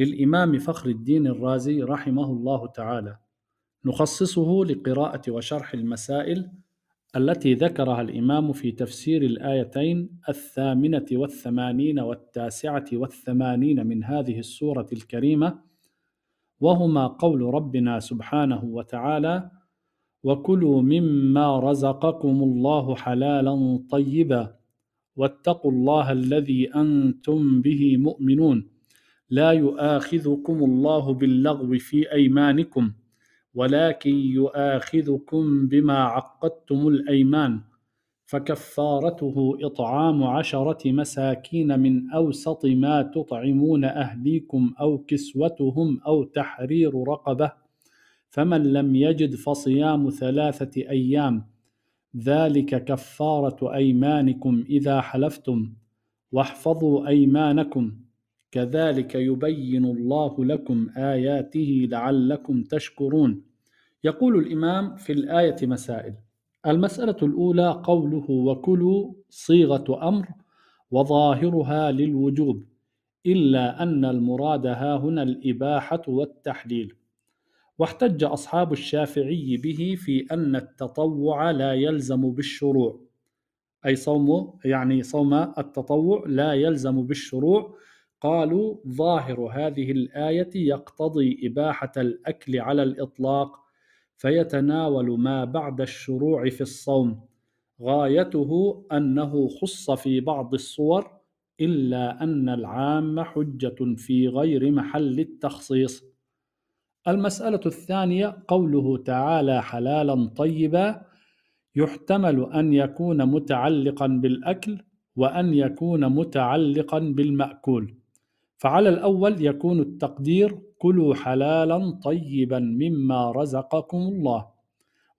للإمام فخر الدين الرازي رحمه الله تعالى نخصصه لقراءة وشرح المسائل التي ذكرها الإمام في تفسير الآيتين الثامنة والثمانين والتاسعة والثمانين من هذه السورة الكريمة وهما قول ربنا سبحانه وتعالى وكلوا مما رزقكم الله حلالا طيبا واتقوا الله الذي أنتم به مؤمنون لا يؤاخذكم الله باللغو في ايمانكم ولكن يؤاخذكم بما عقدتم الايمان فكفارته اطعام عشره مساكين من اوسط ما تطعمون اهليكم او كسوتهم او تحرير رقبه فمن لم يجد فصيام ثلاثه ايام ذلك كفاره ايمانكم اذا حلفتم واحفظوا ايمانكم كذلك يبين الله لكم اياته لعلكم تشكرون يقول الامام في الايه مسائل المساله الاولى قوله وكلوا صيغه امر وظاهرها للوجوب الا ان المراد ها هنا الاباحه والتحليل واحتج اصحاب الشافعي به في ان التطوع لا يلزم بالشروع اي صوم يعني صوم التطوع لا يلزم بالشروع قالوا ظاهر هذه الآية يقتضي إباحة الأكل على الإطلاق فيتناول ما بعد الشروع في الصوم غايته أنه خص في بعض الصور إلا أن العام حجة في غير محل التخصيص. المسألة الثانية قوله تعالى حلالا طيبا يحتمل أن يكون متعلقا بالأكل وأن يكون متعلقا بالمأكول. فعلى الأول يكون التقدير كلوا حلالا طيبا مما رزقكم الله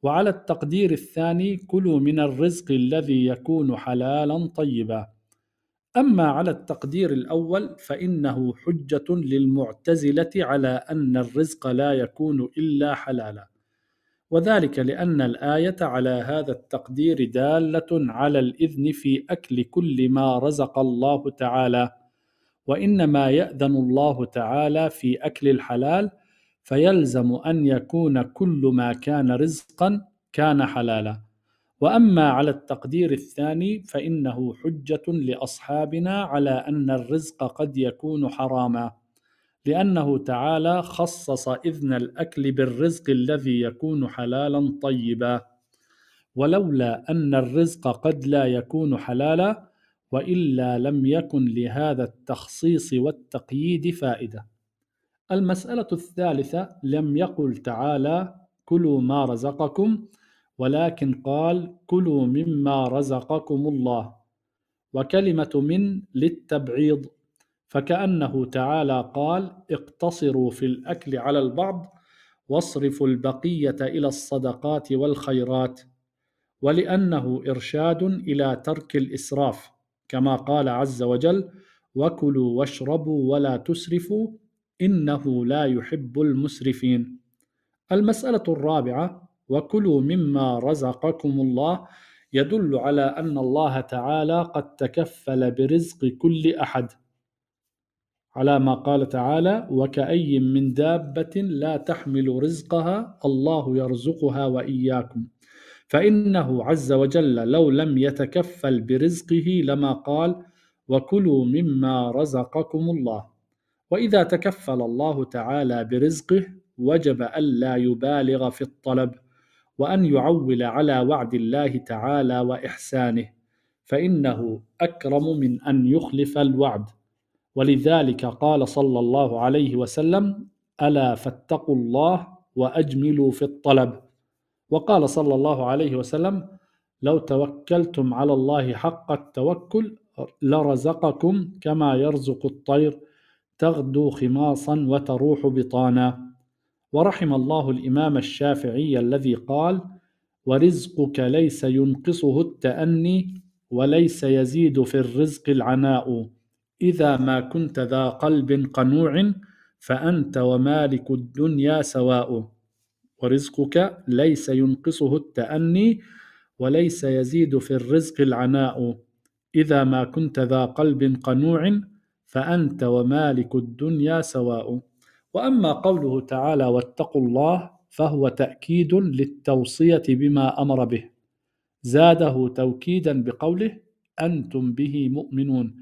وعلى التقدير الثاني كلوا من الرزق الذي يكون حلالا طيبا أما على التقدير الأول فإنه حجة للمعتزلة على أن الرزق لا يكون إلا حلالا وذلك لأن الآية على هذا التقدير دالة على الإذن في أكل كل ما رزق الله تعالى وانما ياذن الله تعالى في اكل الحلال فيلزم ان يكون كل ما كان رزقا كان حلالا واما على التقدير الثاني فانه حجه لاصحابنا على ان الرزق قد يكون حراما لانه تعالى خصص اذن الاكل بالرزق الذي يكون حلالا طيبا ولولا ان الرزق قد لا يكون حلالا والا لم يكن لهذا التخصيص والتقييد فائده المساله الثالثه لم يقل تعالى كلوا ما رزقكم ولكن قال كلوا مما رزقكم الله وكلمه من للتبعيض فكانه تعالى قال اقتصروا في الاكل على البعض واصرفوا البقيه الى الصدقات والخيرات ولانه ارشاد الى ترك الاسراف كما قال عز وجل وكلوا واشربوا ولا تسرفوا انه لا يحب المسرفين المساله الرابعه وكلوا مما رزقكم الله يدل على ان الله تعالى قد تكفل برزق كل احد على ما قال تعالى وكأي من دابة لا تحمل رزقها الله يرزقها وإياكم فإنه عز وجل لو لم يتكفل برزقه لما قال وكلوا مما رزقكم الله وإذا تكفل الله تعالى برزقه وجب ألا يبالغ في الطلب وأن يعول على وعد الله تعالى وإحسانه فإنه أكرم من أن يخلف الوعد ولذلك قال صلى الله عليه وسلم ألا فاتقوا الله وأجملوا في الطلب وقال صلى الله عليه وسلم لو توكلتم على الله حق التوكل لرزقكم كما يرزق الطير تغدو خماصا وتروح بطانا ورحم الله الامام الشافعي الذي قال ورزقك ليس ينقصه التاني وليس يزيد في الرزق العناء اذا ما كنت ذا قلب قنوع فانت ومالك الدنيا سواء ورزقك ليس ينقصه التأني وليس يزيد في الرزق العناء إذا ما كنت ذا قلب قنوع فأنت ومالك الدنيا سواء وأما قوله تعالى واتقوا الله فهو تأكيد للتوصية بما أمر به زاده توكيدا بقوله أنتم به مؤمنون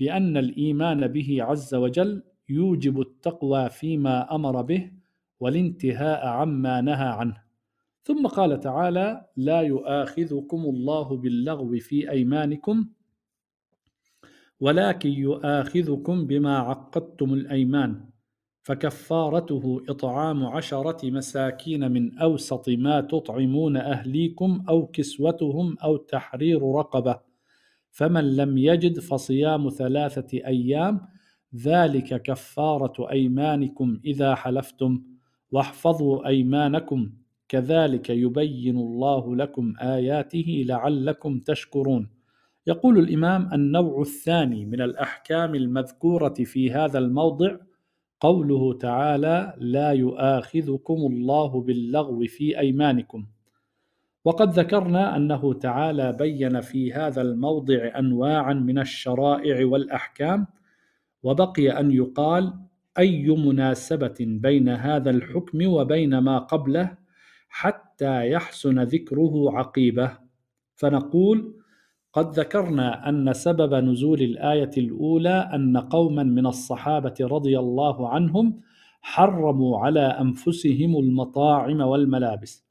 لأن الإيمان به عز وجل يوجب التقوى فيما أمر به والانتهاء عما نهى عنه ثم قال تعالى لا يؤاخذكم الله باللغو في ايمانكم ولكن يؤاخذكم بما عقدتم الايمان فكفارته اطعام عشره مساكين من اوسط ما تطعمون اهليكم او كسوتهم او تحرير رقبه فمن لم يجد فصيام ثلاثه ايام ذلك كفاره ايمانكم اذا حلفتم واحفظوا ايمانكم كذلك يبين الله لكم اياته لعلكم تشكرون يقول الامام النوع الثاني من الاحكام المذكوره في هذا الموضع قوله تعالى لا يؤاخذكم الله باللغو في ايمانكم وقد ذكرنا انه تعالى بين في هذا الموضع انواعا من الشرائع والاحكام وبقي ان يقال أي مناسبة بين هذا الحكم وبين ما قبله حتى يحسن ذكره عقيبه فنقول قد ذكرنا ان سبب نزول الايه الاولى ان قوما من الصحابه رضي الله عنهم حرموا على انفسهم المطاعم والملابس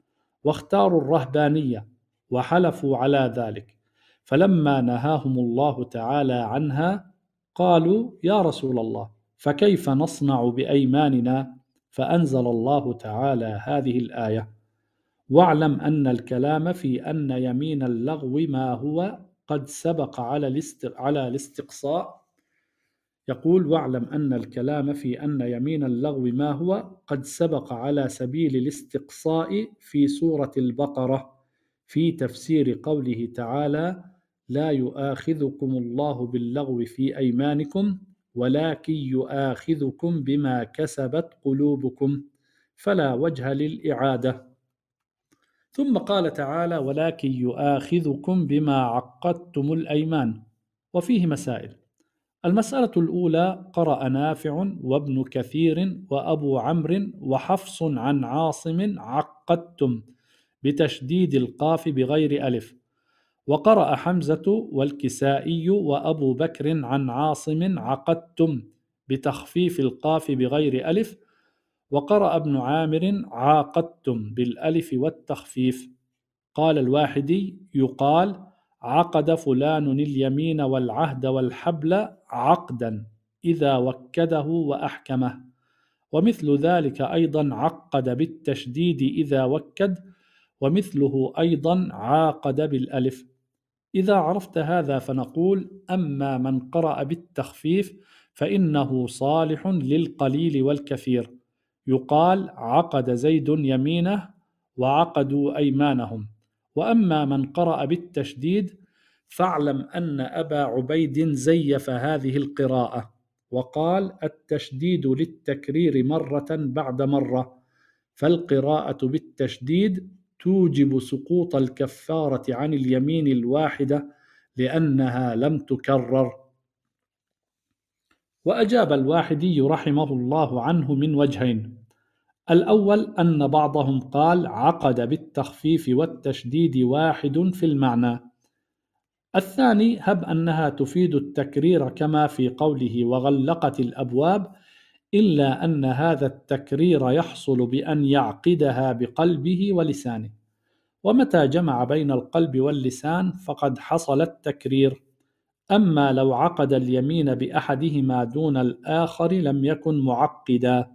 واختاروا الرهبانيه وحلفوا على ذلك فلما نهاهم الله تعالى عنها قالوا يا رسول الله فكيف نصنع بايماننا فانزل الله تعالى هذه الايه واعلم ان الكلام في ان يمين اللغو ما هو قد سبق على على الاستقصاء يقول واعلم ان الكلام في ان يمين اللغو ما هو قد سبق على سبيل الاستقصاء في سوره البقره في تفسير قوله تعالى لا يؤاخذكم الله باللغو في ايمانكم ولكن يؤاخذكم بما كسبت قلوبكم فلا وجه للاعاده ثم قال تعالى ولكن يؤاخذكم بما عقدتم الايمان وفيه مسائل المساله الاولى قرا نافع وابن كثير وابو عمرو وحفص عن عاصم عقدتم بتشديد القاف بغير الف وقرأ حمزة والكسائي وأبو بكر عن عاصم عقدتم بتخفيف القاف بغير ألف وقرأ ابن عامر عاقدتم بالألف والتخفيف قال الواحدي يقال عقد فلان اليمين والعهد والحبل عقدا إذا وكده وأحكمه ومثل ذلك أيضا عقد بالتشديد إذا وكد ومثله أيضا عاقد بالألف إذا عرفت هذا فنقول: أما من قرأ بالتخفيف فإنه صالح للقليل والكثير. يقال: عقد زيد يمينه وعقدوا أيمانهم. وأما من قرأ بالتشديد فاعلم أن أبا عبيد زيف هذه القراءة وقال: التشديد للتكرير مرة بعد مرة، فالقراءة بالتشديد توجب سقوط الكفاره عن اليمين الواحده لانها لم تكرر واجاب الواحدي رحمه الله عنه من وجهين الاول ان بعضهم قال عقد بالتخفيف والتشديد واحد في المعنى الثاني هب انها تفيد التكرير كما في قوله وغلقت الابواب إلا أن هذا التكرير يحصل بأن يعقدها بقلبه ولسانه ومتى جمع بين القلب واللسان فقد حصل التكرير أما لو عقد اليمين بأحدهما دون الآخر لم يكن معقدا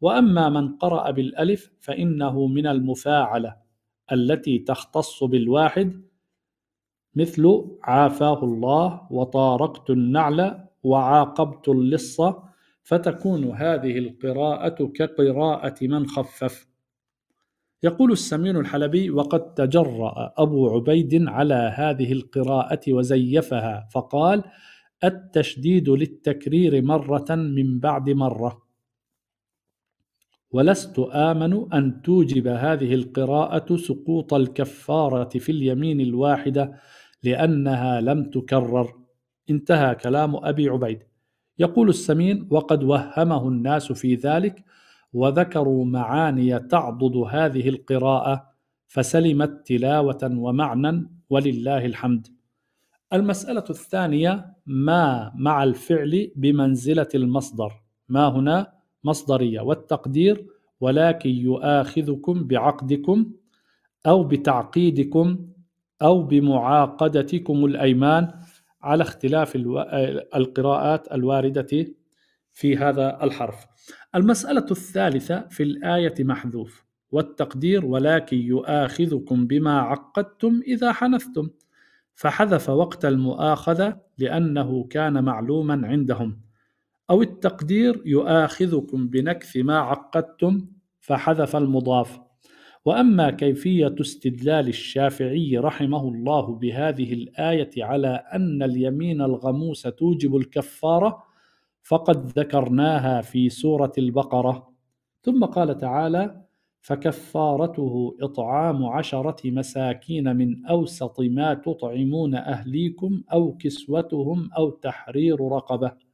وأما من قرأ بالألف فإنه من المفاعلة التي تختص بالواحد مثل عافاه الله وطارقت النعل وعاقبت اللصه فتكون هذه القراءة كقراءة من خفف. يقول السمين الحلبي: وقد تجرأ أبو عبيد على هذه القراءة وزيفها فقال: التشديد للتكرير مرة من بعد مرة. ولست آمن أن توجب هذه القراءة سقوط الكفارة في اليمين الواحدة لأنها لم تكرر. انتهى كلام أبي عبيد. يقول السمين وقد وهمه الناس في ذلك وذكروا معاني تعضد هذه القراءه فسلمت تلاوه ومعنى ولله الحمد المساله الثانيه ما مع الفعل بمنزله المصدر ما هنا مصدريه والتقدير ولكن يؤاخذكم بعقدكم او بتعقيدكم او بمعاقدتكم الايمان على اختلاف القراءات الوارده في هذا الحرف. المساله الثالثه في الايه محذوف والتقدير ولكن يؤاخذكم بما عقدتم اذا حنثتم فحذف وقت المؤاخذه لانه كان معلوما عندهم او التقدير يؤاخذكم بنكث ما عقدتم فحذف المضاف واما كيفيه استدلال الشافعي رحمه الله بهذه الايه على ان اليمين الغموس توجب الكفاره فقد ذكرناها في سوره البقره ثم قال تعالى فكفارته اطعام عشره مساكين من اوسط ما تطعمون اهليكم او كسوتهم او تحرير رقبه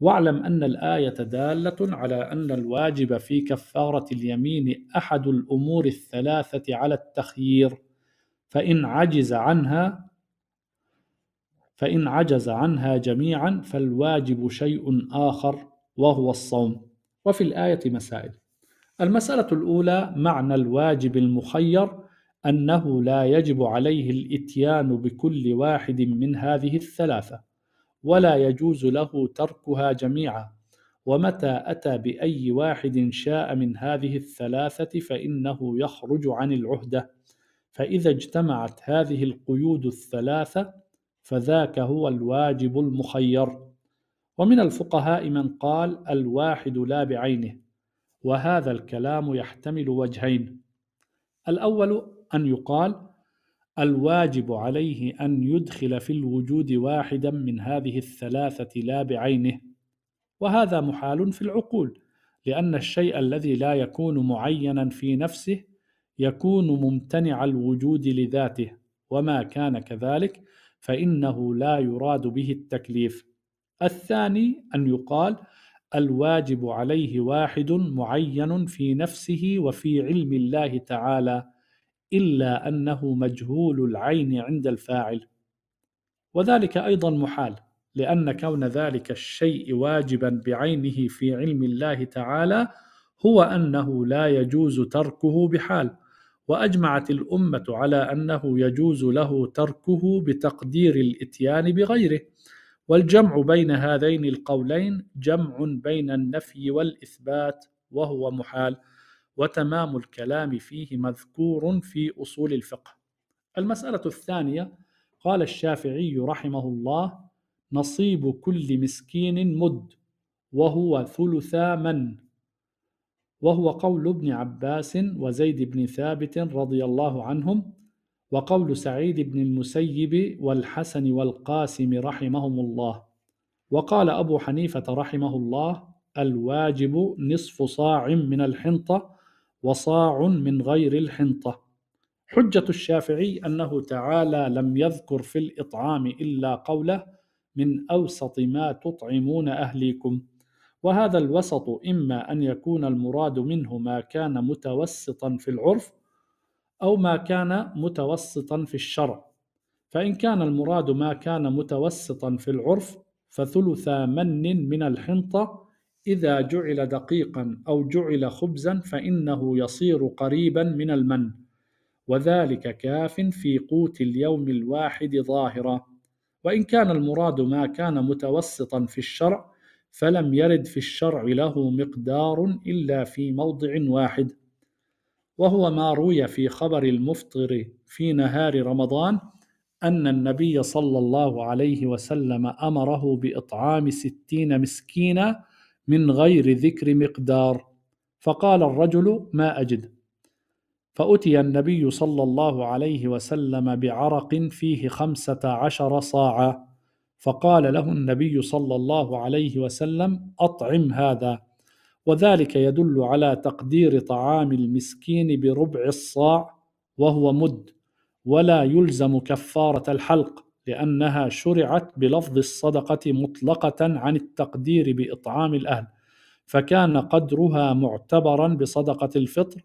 واعلم أن الآية دالة على أن الواجب في كفارة اليمين أحد الأمور الثلاثة على التخيير فإن عجز عنها فإن عجز عنها جميعا فالواجب شيء آخر وهو الصوم وفي الآية مسائل المسألة الأولى معنى الواجب المخير أنه لا يجب عليه الإتيان بكل واحد من هذه الثلاثة ولا يجوز له تركها جميعا ومتى اتى باي واحد شاء من هذه الثلاثه فانه يخرج عن العهده فاذا اجتمعت هذه القيود الثلاثه فذاك هو الواجب المخير ومن الفقهاء من قال الواحد لا بعينه وهذا الكلام يحتمل وجهين الاول ان يقال الواجب عليه أن يدخل في الوجود واحدا من هذه الثلاثة لا بعينه وهذا محال في العقول لأن الشيء الذي لا يكون معينا في نفسه يكون ممتنع الوجود لذاته وما كان كذلك فإنه لا يراد به التكليف الثاني أن يقال الواجب عليه واحد معين في نفسه وفي علم الله تعالى إلا أنه مجهول العين عند الفاعل وذلك أيضا محال لأن كون ذلك الشيء واجبا بعينه في علم الله تعالى هو أنه لا يجوز تركه بحال واجمعت الامه على انه يجوز له تركه بتقدير الاتيان بغيره والجمع بين هذين القولين جمع بين النفي والاثبات وهو محال وتمام الكلام فيه مذكور في أصول الفقه المسألة الثانية قال الشافعي رحمه الله نصيب كل مسكين مد وهو ثلثا من وهو قول ابن عباس وزيد بن ثابت رضي الله عنهم وقول سعيد بن المسيب والحسن والقاسم رحمهم الله وقال أبو حنيفة رحمه الله الواجب نصف صاع من الحنطة وصاع من غير الحنطة حجة الشافعي أنه تعالى لم يذكر في الإطعام إلا قوله من أوسط ما تطعمون أهليكم وهذا الوسط إما أن يكون المراد منه ما كان متوسطا في العرف أو ما كان متوسطا في الشرع فإن كان المراد ما كان متوسطا في العرف فثلث من من الحنطة إذا جعل دقيقا أو جعل خبزا فإنه يصير قريبا من المن وذلك كاف في قوت اليوم الواحد ظاهرة وإن كان المراد ما كان متوسطا في الشرع فلم يرد في الشرع له مقدار إلا في موضع واحد وهو ما روي في خبر المفطر في نهار رمضان أن النبي صلى الله عليه وسلم أمره بإطعام ستين مسكينا من غير ذكر مقدار فقال الرجل ما أجد فأتي النبي صلى الله عليه وسلم بعرق فيه خمسة عشر صاعا فقال له النبي صلى الله عليه وسلم أطعم هذا وذلك يدل على تقدير طعام المسكين بربع الصاع وهو مد ولا يلزم كفارة الحلق لأنها شرعت بلفظ الصدقة مطلقة عن التقدير بإطعام الأهل فكان قدرها معتبرا بصدقة الفطر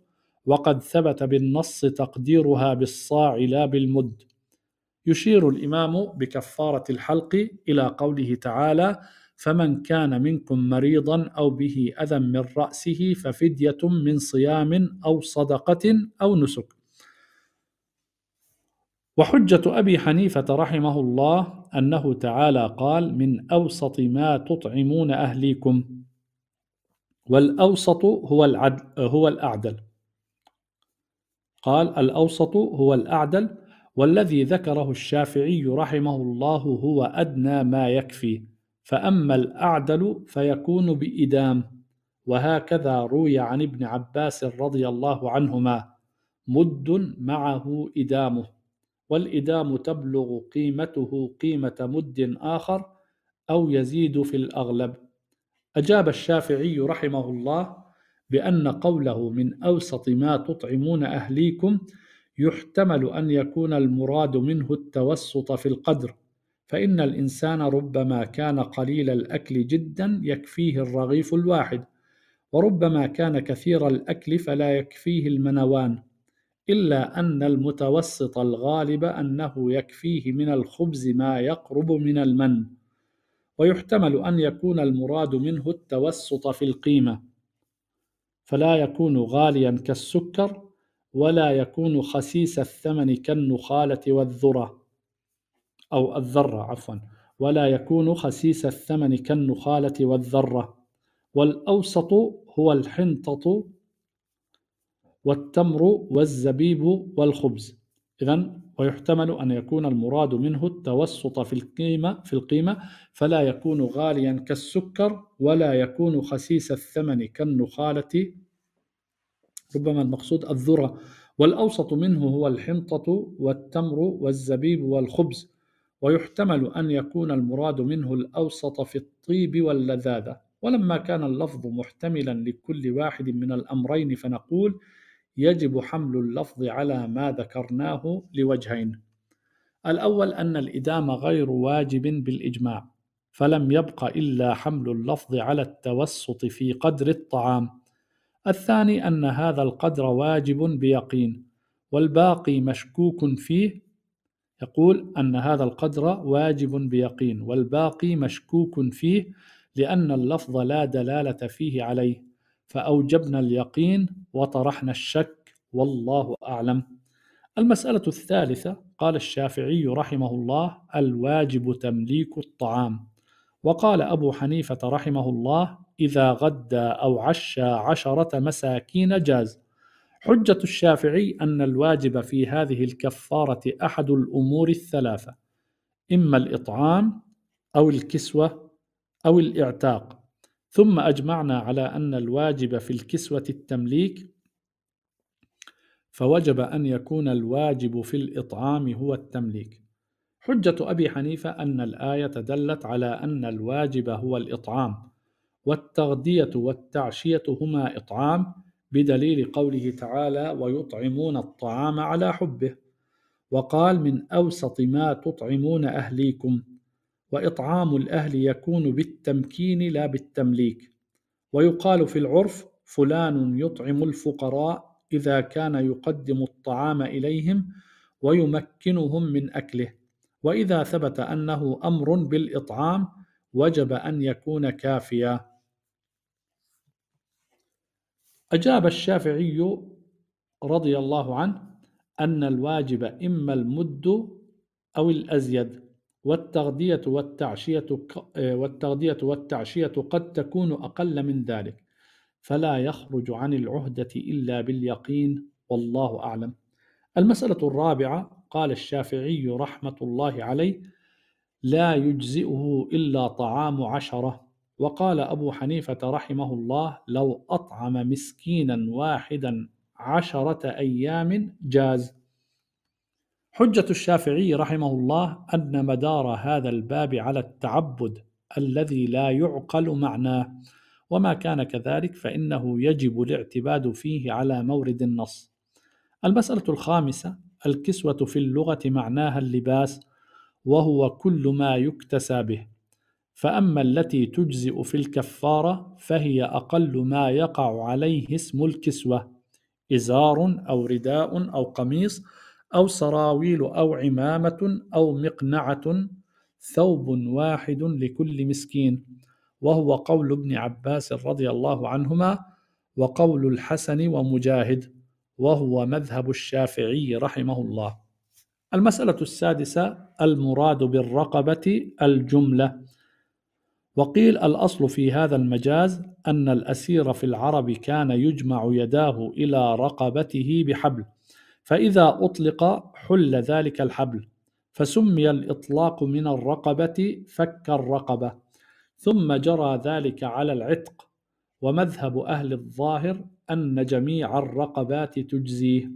وقد ثبت بالنص تقديرها بالصاع لا بالمد يشير الإمام بكفارة الحلق إلى قوله تعالى فمن كان منكم مريضا أو به أذى من رأسه ففدية من صيام أو صدقة أو نسك وحجة أبي حنيفة رحمه الله أنه تعالى قال من أوسط ما تطعمون أهليكم والأوسط هو, العدل هو الأعدل قال الأوسط هو الأعدل والذي ذكره الشافعي رحمه الله هو أدنى ما يكفي فأما الأعدل فيكون بإدام وهكذا روي عن ابن عباس رضي الله عنهما مد معه إدامه والإدام تبلغ قيمته قيمة مد آخر أو يزيد في الأغلب أجاب الشافعي رحمه الله بأن قوله من أوسط ما تطعمون أهليكم يحتمل أن يكون المراد منه التوسط في القدر فإن الإنسان ربما كان قليل الأكل جدا يكفيه الرغيف الواحد وربما كان كثير الأكل فلا يكفيه المنوان إلا أن المتوسط الغالب أنه يكفيه من الخبز ما يقرب من المن، ويحتمل أن يكون المراد منه التوسط في القيمة، فلا يكون غاليا كالسكر، ولا يكون خسيس الثمن كالنخالة والذرة، أو الذرة عفوا، ولا يكون خسيس الثمن كالنخالة والذرة، والأوسط هو الحنطة والتمر والزبيب والخبز إذا ويحتمل أن يكون المراد منه التوسط في القيمة في القيمة فلا يكون غاليا كالسكر ولا يكون خسيس الثمن كالنخالة ربما المقصود الذرة والأوسط منه هو الحنطة والتمر والزبيب والخبز ويحتمل أن يكون المراد منه الأوسط في الطيب واللذاذة ولما كان اللفظ محتملا لكل واحد من الأمرين فنقول يجب حمل اللفظ على ما ذكرناه لوجهين الاول ان الادامه غير واجب بالاجماع فلم يبق الا حمل اللفظ على التوسط في قدر الطعام الثاني ان هذا القدر واجب بيقين والباقي مشكوك فيه يقول ان هذا القدر واجب بيقين والباقي مشكوك فيه لان اللفظ لا دلاله فيه عليه فأوجبنا اليقين وطرحنا الشك والله أعلم المسألة الثالثة قال الشافعي رحمه الله الواجب تمليك الطعام وقال أبو حنيفة رحمه الله إذا غدى أو عشى عشرة مساكين جاز حجة الشافعي أن الواجب في هذه الكفارة أحد الأمور الثلاثة إما الإطعام أو الكسوة أو الإعتاق ثم أجمعنا على أن الواجب في الكسوة التمليك فوجب أن يكون الواجب في الإطعام هو التمليك حجة أبي حنيفة أن الآية دلت على أن الواجب هو الإطعام والتغذية والتعشية هما إطعام بدليل قوله تعالى ويطعمون الطعام على حبه وقال من أوسط ما تطعمون أهليكم واطعام الاهل يكون بالتمكين لا بالتمليك ويقال في العرف فلان يطعم الفقراء اذا كان يقدم الطعام اليهم ويمكنهم من اكله واذا ثبت انه امر بالاطعام وجب ان يكون كافيا اجاب الشافعي رضي الله عنه ان الواجب اما المد او الازيد والتغذية والتعشية آه، والتغذية والتعشية قد تكون أقل من ذلك فلا يخرج عن العهدة إلا باليقين والله أعلم المسألة الرابعة قال الشافعي رحمة الله عليه لا يجزئه إلا طعام عشرة وقال أبو حنيفة رحمه الله لو أطعم مسكينا واحدا عشرة أيام جاز حجة الشافعي رحمه الله أن مدار هذا الباب على التعبد الذي لا يعقل معناه وما كان كذلك فإنه يجب الاعتماد فيه على مورد النص. المسألة الخامسة الكسوة في اللغة معناها اللباس وهو كل ما يكتسى به. فأما التي تجزئ في الكفارة فهي أقل ما يقع عليه اسم الكسوة إزار أو رداء أو قميص أو سراويل أو عمامة أو مقنعة ثوب واحد لكل مسكين وهو قول ابن عباس رضي الله عنهما وقول الحسن ومجاهد وهو مذهب الشافعي رحمه الله المسألة السادسة المراد بالرقبة الجملة وقيل الأصل في هذا المجاز أن الأسير في العرب كان يجمع يداه إلى رقبته بحبل فإذا أطلق حل ذلك الحبل فسمي الإطلاق من الرقبة فك الرقبة ثم جرى ذلك على العتق ومذهب أهل الظاهر أن جميع الرقبات تجزيه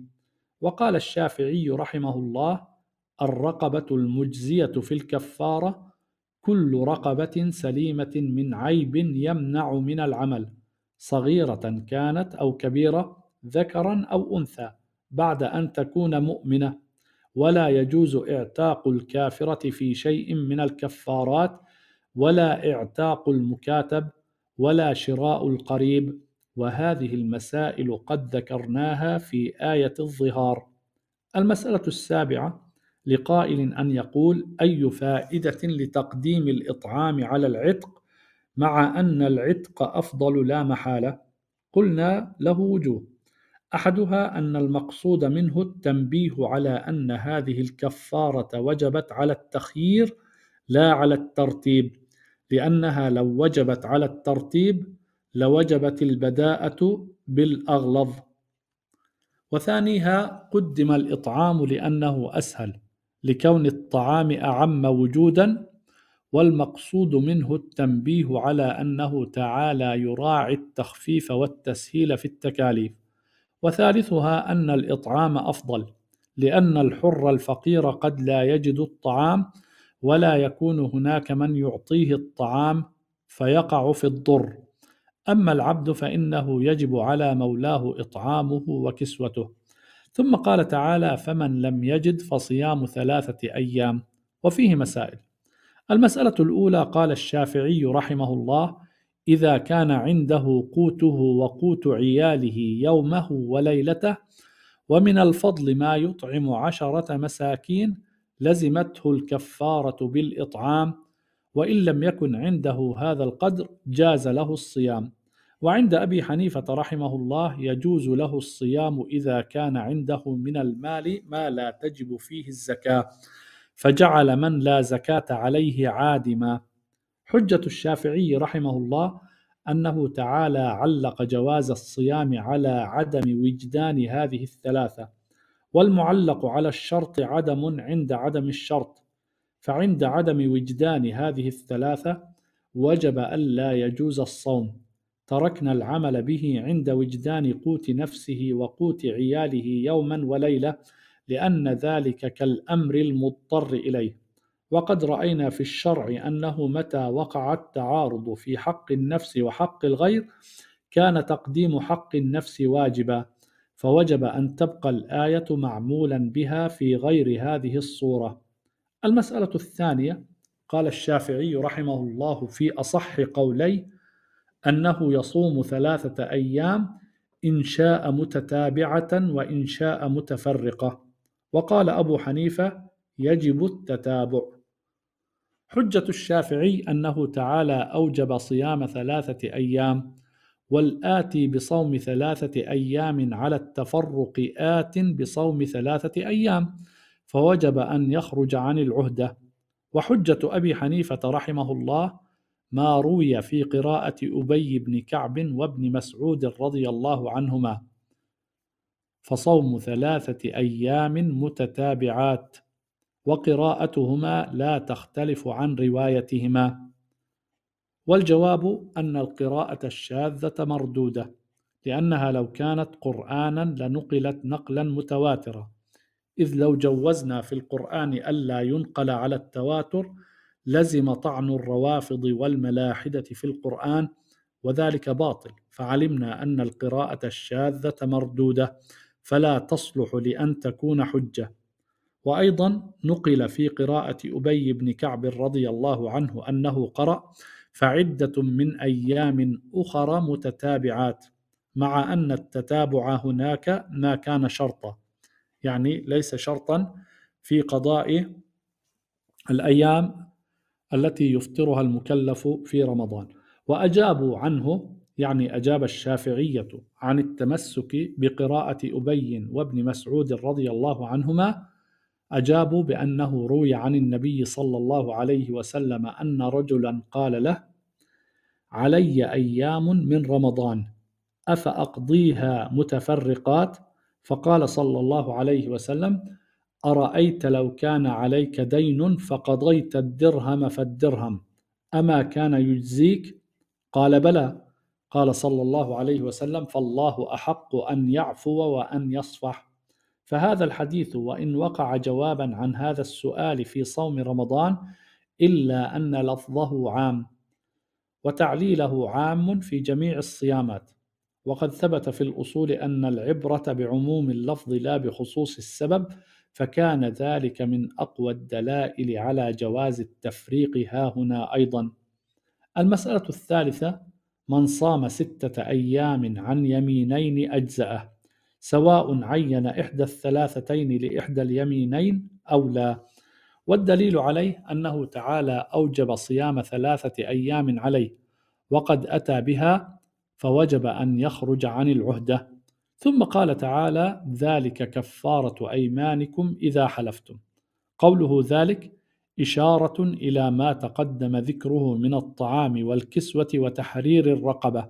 وقال الشافعي رحمه الله الرقبة المجزية في الكفارة كل رقبة سليمة من عيب يمنع من العمل صغيرة كانت أو كبيرة ذكرا أو أنثى بعد أن تكون مؤمنة ولا يجوز اعتاق الكافرة في شيء من الكفارات ولا اعتاق المكاتب ولا شراء القريب وهذه المسائل قد ذكرناها في آية الظهار. المسألة السابعة لقائل أن يقول أي فائدة لتقديم الإطعام على العتق مع أن العتق أفضل لا محالة؟ قلنا له وجوه احدها ان المقصود منه التنبيه على ان هذه الكفاره وجبت على التخيير لا على الترتيب لانها لو وجبت على الترتيب لوجبت البداءه بالاغلظ وثانيها قدم الاطعام لانه اسهل لكون الطعام اعم وجودا والمقصود منه التنبيه على انه تعالى يراعي التخفيف والتسهيل في التكاليف وثالثها أن الإطعام أفضل لأن الحر الفقير قد لا يجد الطعام ولا يكون هناك من يعطيه الطعام فيقع في الضر أما العبد فإنه يجب على مولاه إطعامه وكسوته ثم قال تعالى فمن لم يجد فصيام ثلاثة أيام وفيه مسائل المسألة الأولى قال الشافعي رحمه الله إذا كان عنده قوته وقوت عياله يومه وليلته ومن الفضل ما يطعم عشرة مساكين لزمته الكفارة بالإطعام وإن لم يكن عنده هذا القدر جاز له الصيام وعند أبي حنيفة رحمه الله يجوز له الصيام إذا كان عنده من المال ما لا تجب فيه الزكاة فجعل من لا زكاة عليه عادما حجة الشافعي رحمه الله أنه تعالى علق جواز الصيام على عدم وجدان هذه الثلاثة والمعلق على الشرط عدم عند عدم الشرط فعند عدم وجدان هذه الثلاثة وجب ألا يجوز الصوم تركنا العمل به عند وجدان قوت نفسه وقوت عياله يوما وليله لان ذلك كالامر المضطر اليه وقد راينا في الشرع انه متى وقع التعارض في حق النفس وحق الغير كان تقديم حق النفس واجبا فوجب ان تبقى الايه معمولا بها في غير هذه الصوره المساله الثانيه قال الشافعي رحمه الله في اصح قوليه انه يصوم ثلاثه ايام ان شاء متتابعه وان شاء متفرقه وقال ابو حنيفه يجب التتابع حجة الشافعي أنه تعالى أوجب صيام ثلاثة أيام والآتي بصوم ثلاثة أيام على التفرق آت بصوم ثلاثة أيام فوجب أن يخرج عن العهدة وحجة أبي حنيفة رحمه الله ما روي في قراءة أبي بن كعب وابن مسعود رضي الله عنهما فصوم ثلاثة أيام متتابعات وقراءتهما لا تختلف عن روايتهما والجواب ان القراءه الشاذه مردوده لانها لو كانت قرانا لنقلت نقلا متواترا اذ لو جوزنا في القران الا ينقل على التواتر لزم طعن الروافض والملاحده في القران وذلك باطل فعلمنا ان القراءه الشاذه مردوده فلا تصلح لان تكون حجه وأيضا نقل في قراءة أبي بن كعب رضي الله عنه أنه قرأ فعدة من أيام أخرى متتابعات مع أن التتابع هناك ما كان شرطا يعني ليس شرطا في قضاء الأيام التي يفطرها المكلف في رمضان وأجابوا عنه يعني أجاب الشافعية عن التمسك بقراءة أبي وابن مسعود رضي الله عنهما أجابوا بأنه روي عن النبي صلى الله عليه وسلم أن رجلا قال له: علي أيام من رمضان أفأقضيها متفرقات؟ فقال صلى الله عليه وسلم: أرأيت لو كان عليك دين فقضيت الدرهم فالدرهم أما كان يجزيك؟ قال بلى قال صلى الله عليه وسلم: فالله أحق أن يعفو وأن يصفح فهذا الحديث وان وقع جوابا عن هذا السؤال في صوم رمضان الا ان لفظه عام وتعليله عام في جميع الصيامات وقد ثبت في الاصول ان العبره بعموم اللفظ لا بخصوص السبب فكان ذلك من اقوى الدلائل على جواز التفريق ها هنا ايضا المساله الثالثه من صام سته ايام عن يمينين اجزاه سواء عين إحدى الثلاثتين لإحدى اليمينين أو لا والدليل عليه أنه تعالى أوجب صيام ثلاثة أيام عليه وقد أتى بها فوجب أن يخرج عن العهدة ثم قال تعالى ذلك كفارة أيمانكم إذا حلفتم قوله ذلك إشارة إلى ما تقدم ذكره من الطعام والكسوة وتحرير الرقبة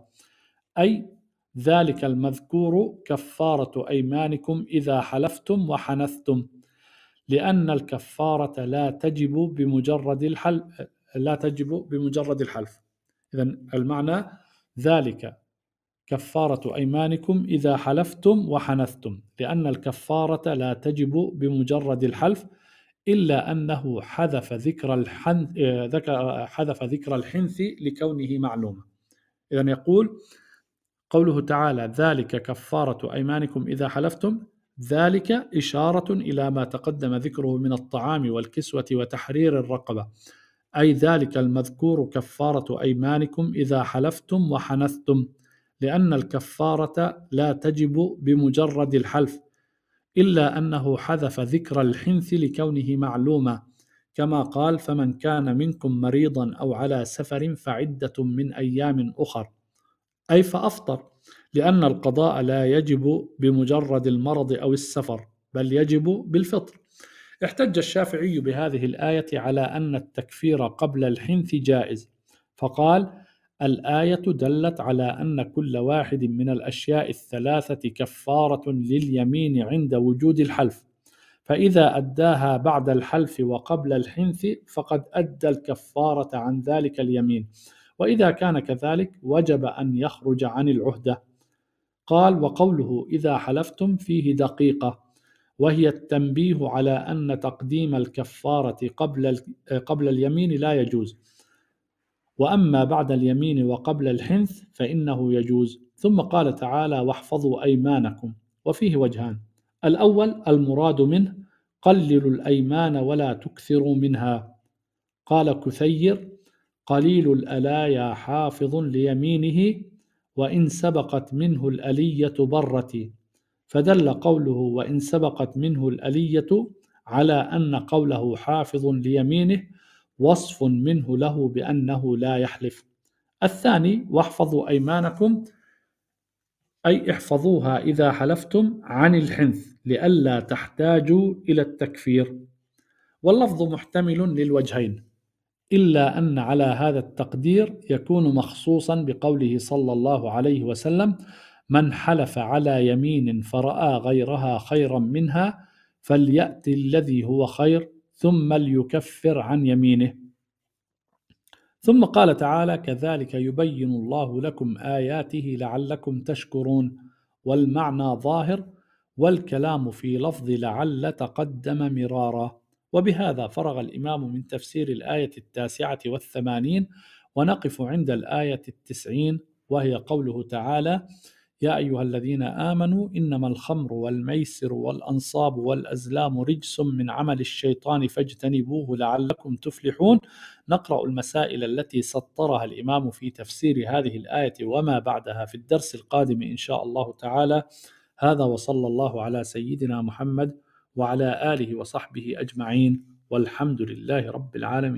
أي ذلك المذكور كفارة أيمانكم إذا حلفتم وحنثتم لأن الكفارة لا تجب بمجرد الحل لا تجب بمجرد الحلف إذا المعنى ذلك كفارة أيمانكم إذا حلفتم وحنثتم لأن الكفارة لا تجب بمجرد الحلف إلا أنه حذف ذكر آه، ذكر حذف ذكر الحنث لكونه معلومة إذا يقول قوله تعالى ذلك كفارة أيمانكم إذا حلفتم ذلك إشارة إلى ما تقدم ذكره من الطعام والكسوة وتحرير الرقبة أي ذلك المذكور كفارة أيمانكم إذا حلفتم وحنثتم لأن الكفارة لا تجب بمجرد الحلف إلا أنه حذف ذكر الحنث لكونه معلوما كما قال فمن كان منكم مريضا أو على سفر فعدة من أيام أخر أي فأفطر لأن القضاء لا يجب بمجرد المرض أو السفر بل يجب بالفطر احتج الشافعي بهذه الآية على أن التكفير قبل الحنث جائز فقال الآية دلت على أن كل واحد من الأشياء الثلاثة كفارة لليمين عند وجود الحلف فإذا أداها بعد الحلف وقبل الحنث فقد أدى الكفارة عن ذلك اليمين وإذا كان كذلك وجب أن يخرج عن العهدة قال وقوله إذا حلفتم فيه دقيقة وهي التنبيه على أن تقديم الكفارة قبل, قبل اليمين لا يجوز وأما بعد اليمين وقبل الحنث فإنه يجوز ثم قال تعالى واحفظوا أيمانكم وفيه وجهان الأول المراد منه قللوا الأيمان ولا تكثروا منها قال كثير قليل الألايا حافظ ليمينه وإن سبقت منه الألية برتي فدل قوله وإن سبقت منه الألية على أن قوله حافظ ليمينه وصف منه له بأنه لا يحلف الثاني واحفظوا أيمانكم أي احفظوها إذا حلفتم عن الحنث لئلا تحتاجوا إلى التكفير واللفظ محتمل للوجهين إلا أن على هذا التقدير يكون مخصوصا بقوله صلى الله عليه وسلم من حلف على يمين فرأى غيرها خيرا منها فليأت الذي هو خير ثم ليكفر عن يمينه ثم قال تعالى كذلك يبين الله لكم آياته لعلكم تشكرون والمعنى ظاهر والكلام في لفظ لعل تقدم مرارا وبهذا فرغ الإمام من تفسير الآية التاسعة والثمانين ونقف عند الآية التسعين وهي قوله تعالى يا أيها الذين آمنوا إنما الخمر والميسر والأنصاب والأزلام رجس من عمل الشيطان فاجتنبوه لعلكم تفلحون نقرأ المسائل التي سطرها الإمام في تفسير هذه الآية وما بعدها في الدرس القادم إن شاء الله تعالى هذا وصلى الله على سيدنا محمد وعلى اله وصحبه اجمعين والحمد لله رب العالمين